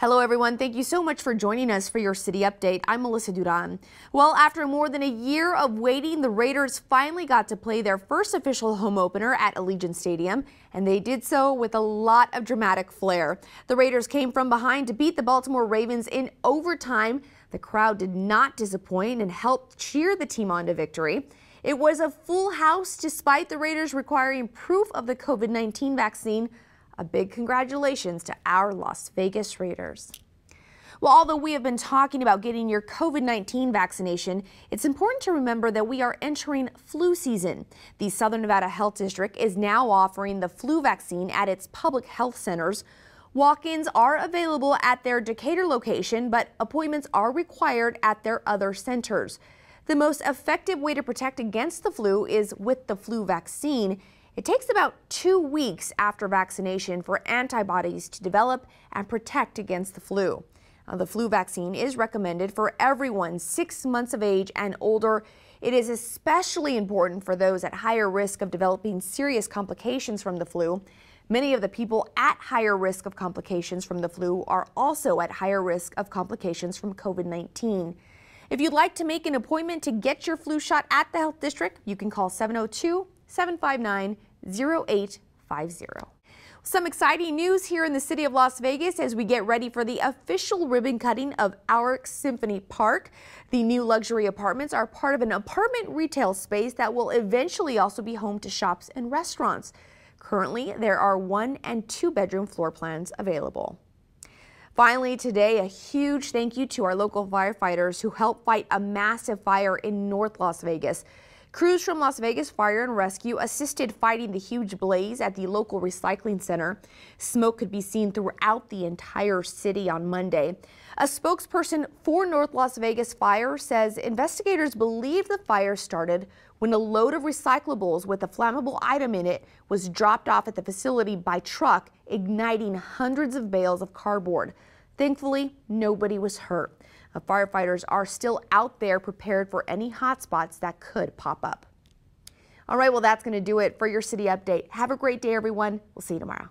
Hello, everyone. Thank you so much for joining us for your city update. I'm Melissa Duran. Well, after more than a year of waiting, the Raiders finally got to play their first official home opener at Allegiant Stadium, and they did so with a lot of dramatic flair. The Raiders came from behind to beat the Baltimore Ravens in overtime. The crowd did not disappoint and helped cheer the team on to victory. It was a full house despite the Raiders requiring proof of the COVID 19 vaccine a big congratulations to our Las Vegas readers. Well, although we have been talking about getting your COVID 19 vaccination, it's important to remember that we are entering flu season. The Southern Nevada Health District is now offering the flu vaccine at its public health centers. Walk ins are available at their Decatur location, but appointments are required at their other centers. The most effective way to protect against the flu is with the flu vaccine. It takes about two weeks after vaccination for antibodies to develop and protect against the flu. Now, the flu vaccine is recommended for everyone six months of age and older. It is especially important for those at higher risk of developing serious complications from the flu. Many of the people at higher risk of complications from the flu are also at higher risk of complications from COVID 19. If you'd like to make an appointment to get your flu shot at the Health District, you can call 702 759 0850. Some exciting news here in the city of Las Vegas as we get ready for the official ribbon cutting of our Symphony Park. The new luxury apartments are part of an apartment retail space that will eventually also be home to shops and restaurants. Currently, there are one and two bedroom floor plans available. Finally, today, a huge thank you to our local firefighters who helped fight a massive fire in North Las Vegas. Crews from Las Vegas Fire and Rescue assisted fighting the huge blaze at the local recycling center. Smoke could be seen throughout the entire city on Monday. A spokesperson for North Las Vegas Fire says investigators believe the fire started when a load of recyclables with a flammable item in it was dropped off at the facility by truck, igniting hundreds of bales of cardboard. Thankfully, nobody was hurt. firefighters are still out there prepared for any hotspots that could pop up. All right, well, that's going to do it for your city update. Have a great day, everyone. We'll see you tomorrow.